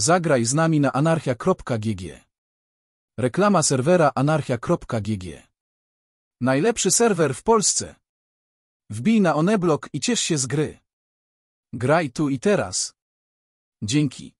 Zagraj z nami na anarchia.gg. Reklama serwera anarchia.gg. Najlepszy serwer w Polsce. Wbij na Oneblock i ciesz się z gry. Graj tu i teraz. Dzięki.